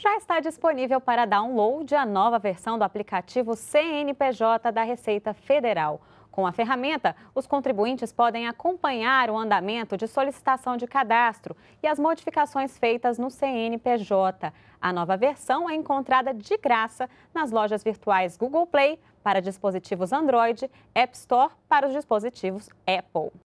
já está disponível para download a nova versão do aplicativo CNPJ da Receita Federal. Com a ferramenta, os contribuintes podem acompanhar o andamento de solicitação de cadastro e as modificações feitas no CNPJ. A nova versão é encontrada de graça nas lojas virtuais Google Play para dispositivos Android, App Store para os dispositivos Apple.